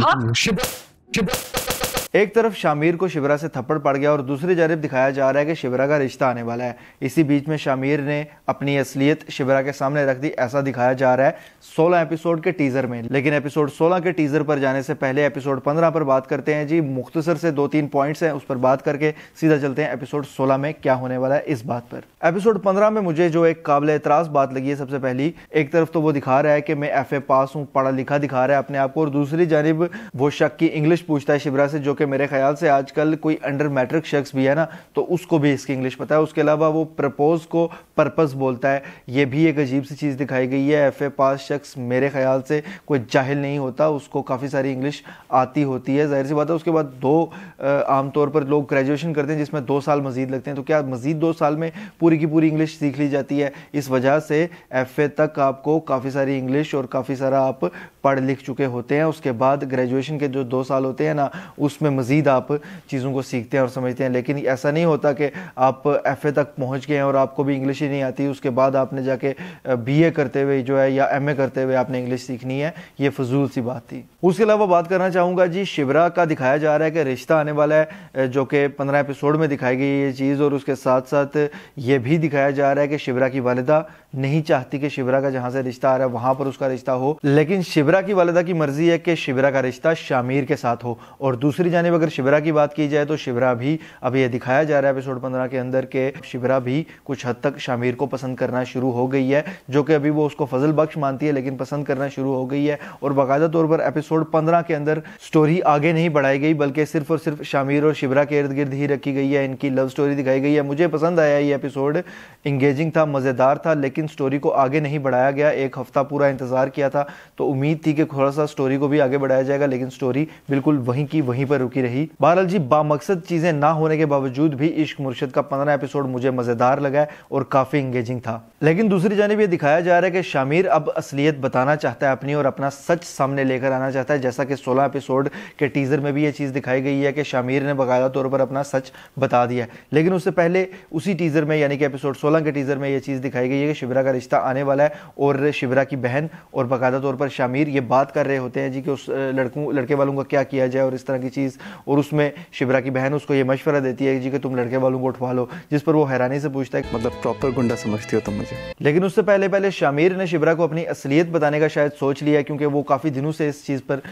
哈，是播，是播。एक तरफ शामिर को शिवरा से थप्पड़ पड़ गया और दूसरी जानब दिखाया जा रहा है कि शिवरा का रिश्ता आने वाला है इसी बीच में शामिर ने अपनी असलियत शिवरा के सामने रख दी ऐसा दिखाया जा रहा है सोलह एपिसोड के टीजर में लेकिन एपिसोड सोलह के टीजर पर जाने से पहले एपिसोड पंद्रह पर बात करते हैं जी मुख्तसर से दो तीन पॉइंट्स हैं उस पर बात करके सीधा चलते हैं एपिसोड सोलह में क्या होने वाला है इस बात पर एपिसोड पंद्रह में मुझे जो एक काबिल एतराज बात लगी है सबसे पहली एक तरफ तो वो दिखा रहा है कि मैं एफ ए पास हूँ पढ़ा लिखा दिखा रहा है अपने आप को और दूसरी जानब वो शक की इंग्लिश पूछता है शिवरा से जो क्योंकि मेरे ख्याल से आजकल कोई अंडर मैट्रिक शख्स भी है ना तो उसको भी इसकी इंग्लिश पता है उसके अलावा वो प्रपोज को पर्पज़ बोलता है ये भी एक अजीब सी चीज़ दिखाई गई है एफ ए पास शख्स मेरे ख्याल से कोई जाहिल नहीं होता उसको काफ़ी सारी इंग्लिश आती होती है जाहिर सी बात है उसके बाद दो आमतौर पर लोग ग्रेजुएशन करते हैं जिसमें दो साल मजीद लगते हैं तो क्या मजीद दो साल में पूरी की पूरी इंग्लिश सीख ली जाती है इस वजह से एफ तक आपको काफ़ी सारी इंग्लिश और काफ़ी सारा आप पढ़ लिख चुके होते हैं उसके बाद ग्रेजुएशन के जो दो साल होते हैं ना उसमें उसमें मज़ीद आप चीज़ों को सीखते हैं और समझते हैं लेकिन ऐसा नहीं होता कि आप एफ़ तक पहुँच गए हैं और आपको भी इंग्लिश ही नहीं आती उसके बाद आपने जाके बी करते हुए जो है या एम करते हुए आपने इंग्लिश सीखनी है ये फजूल सी बात थी उसके अलावा बात करना चाहूँगा जी शिवरा का दिखाया जा रहा है कि रिश्ता आने वाला है जो कि पंद्रह एपिसोड में दिखाई गई ये चीज़ और उसके साथ साथ ये भी दिखाया जा रहा है कि शिवरा की वालदा नहीं चाहती कि शिवरा का जहाँ से रिश्ता आ रहा है वहाँ पर उसका रिश्ता हो लेकिन शिवरा की वालदा की मर्जी है कि शिवरा का रिश्ता शामिर के साथ हो और दूसरी जानब अगर शिवरा की बात की जाए तो शिवरा भी अभी यह दिखाया जा रहा है एपिसोड पंद्रह के अंदर के शिवरा भी कुछ हद तक शामिर को पसंद करना शुरू हो गई है जो कि अभी वो उसको फजल बख्श मानती है लेकिन पसंद करना शुरू हो गई है और बाकायदा तौर पर एपिसोड पंद्रह के अंदर स्टोरी आगे नहीं बढ़ाई गई बल्कि सिर्फ और सिर्फ शामिर और शिवरा के इर्द गिर्द ही रखी गई है इनकी लव स्टोरी दिखाई गई है मुझे पसंद आया ये एपिसोड इंगेजिंग था मज़ेदार था लेकिन स्टोरी को आगे नहीं बढ़ाया गया एक हफ्ता पूरा इंतज़ार किया था तो उम्मीद थी कि थोड़ा सा स्टोरी को भी आगे बढ़ाया जाएगा लेकिन स्टोरी बिल्कुल वहीं की वहीं पर रुकी रही बहरल जी बामकसद चीज़ें ना होने के बावजूद भी इश्क मुर्शद का पंद्रह एपिसोड मुझे मज़ेदार लगा और काफ़ी इंगेजिंग था लेकिन दूसरी जानब ये दिखाया जा रहा है कि शामिर अब असलियत बताना चाहता है अपनी और अपना सच सामने लेकर आना चाहता है जैसा कि सोलह एपिसोड के टीज़र में भी ये चीज़ दिखाई गई है कि शामिर ने बकायदा तौर पर अपना सच बता दिया है लेकिन उससे पहले उसी टीज़र में यानी कि एपिसोड सोलह के टीज़र में यह चीज़ दिखाई गई है कि शिवरा का रिश्ता आने वाला है और शिवरा की बहन और बाकायदा तौर पर शामिर ये बात कर रहे होते हैं जी कि उस लड़कों लड़के वालों का क्या किया जाए और इस तरह की चीज़ और उसमें शिवरा की बहन उसको ये मशवरा देती है जी कि तुम लड़के वालों को उठवा लो जिस पर वो हैरानी से पूछता है मतलब प्रॉपर गुंडा समझती हो तुम मुझे लेकिन उससे पहले पहले शामिर ने शिवरा को अपनी असलियत बताने का शायद सोच लिया क्योंकि वो काफ़ी दिनों से इस चीज़ पर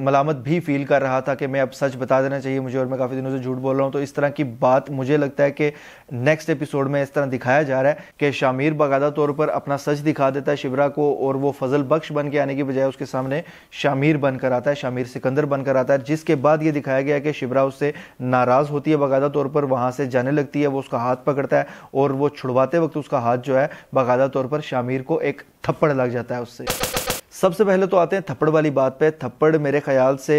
मलामत भी फील कर रहा था कि मैं अब सच बता देना चाहिए मुझे और मैं काफ़ी दिनों से झूठ बोल रहा हूँ तो इस तरह की बात मुझे लगता है कि नेक्स्ट एपिसोड में इस तरह दिखाया जा रहा है कि शामिर बाकायदा तौर पर अपना सच दिखा देता है शिवरा को और वो फजल बख्श बन के आने की बजाय उसके सामने शामिर बनकर आता है शामिर सिकंदर बनकर आता है जिसके बाद ये दिखाया गया कि शिवराव उससे नाराज़ होती है बाकायदा तौर पर वहां से जाने लगती है वो उसका हाथ पकड़ता है और वो छुड़वाते वक्त उसका हाथ जो है बाकायदा तौर पर शामिर को एक थप्पड़ लग जाता है उससे सबसे पहले तो आते हैं थप्पड़ वाली बात पे थप्पड़ मेरे ख्याल से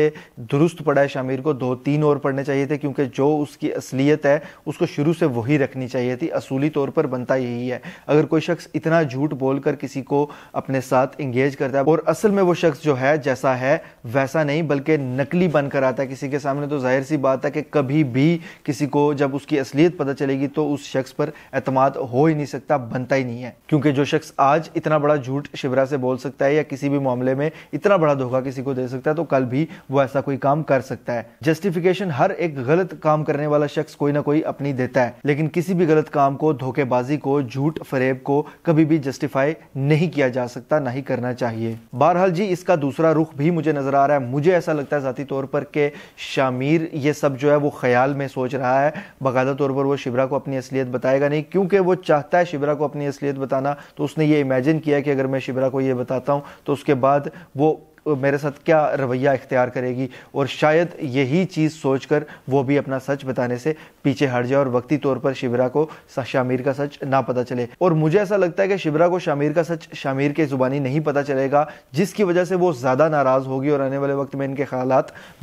दुरुस्त पड़ा है शामिर को दो तीन ओवर पढ़ने चाहिए थे क्योंकि जो उसकी असलियत है उसको शुरू से वही रखनी चाहिए थी असूली तौर पर बनता यही है अगर कोई शख्स इतना झूठ बोलकर किसी को अपने साथ इंगेज करता है और असल में वो शख्स जो है जैसा है वैसा नहीं बल्कि नकली बनकर आता है किसी के सामने तो जाहिर सी बात है कि कभी भी किसी को जब उसकी असलियत पता चलेगी तो उस शख्स पर अतमाद हो ही नहीं सकता बनता ही नहीं है क्योंकि जो शख्स आज इतना बड़ा झूठ शिवरा से बोल सकता है या किसी किसी भी मामले में इतना बड़ा धोखा किसी को दे सकता है तो कल भी वो ऐसा कोई काम कर सकता है जस्टिफिकेशन हर एक गलत काम करने वाला शख्स कोई ना कोई अपनी देता है लेकिन किसी भी गलत काम को धोखेबाजी को झूठ फरेब को कभी भी जस्टिफाई नहीं किया जा सकता ना ही करना चाहिए बहरहाल जी इसका दूसरा रुख भी मुझे नजर आ रहा है मुझे ऐसा लगता है जाती तौर पर कि शामिर ये सब जो है वो ख्याल में सोच रहा है बाकायदा तौर पर वो शिबरा को अपनी असलियत बताएगा नहीं क्योंकि वो चाहता है शिबरा को अपनी असलियत बताना तो उसने ये इमेजिन किया कि अगर मैं शिबरा को ये बताता हूँ तो उसके बाद वो मेरे साथ क्या रवैया इख्तियार करेगी और शायद यही चीज़ सोचकर वो भी अपना सच बताने से पीछे हट जाए और वक्ती तौर पर शिवरा को शामिर का सच ना पता चले और मुझे ऐसा लगता है कि शिवरा को शामिर का सच शामिर के ज़ुबानी नहीं पता चलेगा जिसकी वजह से वो ज़्यादा नाराज़ होगी और आने वाले वक्त में इनके ख्याल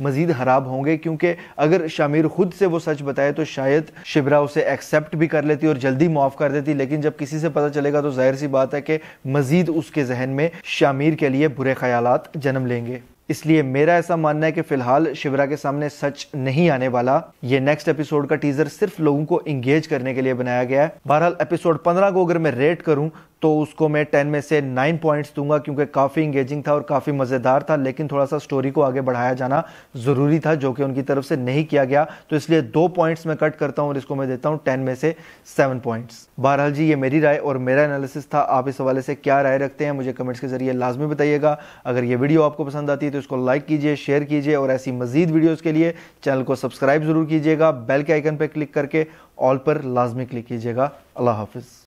मज़ीद खराब होंगे क्योंकि अगर शामिर खुद से वो सच बताए तो शायद शिवरा उसे एक्सेप्ट भी कर लेती और जल्दी माफ़ कर देती लेकिन जब किसी से पता चलेगा तो जाहिर सी बात है कि मज़ीद उसके जहन में शामिर के लिए बुरे ख्याल जन जन्म लेंगे इसलिए मेरा ऐसा मानना है कि फिलहाल शिवरा के सामने सच नहीं आने वाला ये नेक्स्ट एपिसोड का टीजर सिर्फ लोगों को इंगेज करने के लिए बनाया गया है बहरहाल एपिसोड 15 को अगर मैं रेट करूं तो उसको मैं टेन में से नाइन पॉइंट्स दूंगा क्योंकि काफ़ी इंगेजिंग था और काफ़ी मज़ेदार था लेकिन थोड़ा सा स्टोरी को आगे बढ़ाया जाना ज़रूरी था जो कि उनकी तरफ से नहीं किया गया तो इसलिए दो पॉइंट्स मैं कट करता हूँ और इसको मैं देता हूँ टेन में से सेवन पॉइंट्स बहरहाल जी ये मेरी राय और मेरा एनालिसिस था आप इस हवाले से क्या राय रखते हैं मुझे कमेंट्स के जरिए लाजमी बताइएगा अगर ये वीडियो आपको पसंद आती है तो इसको लाइक कीजिए शेयर कीजिए और ऐसी मजीद वीडियोज़ के लिए चैनल को सब्सक्राइब ज़रूर कीजिएगा बेल के आइकन पर क्लिक करके ऑल पर लाजमी क्लिक कीजिएगा अल्लाह हाफिज़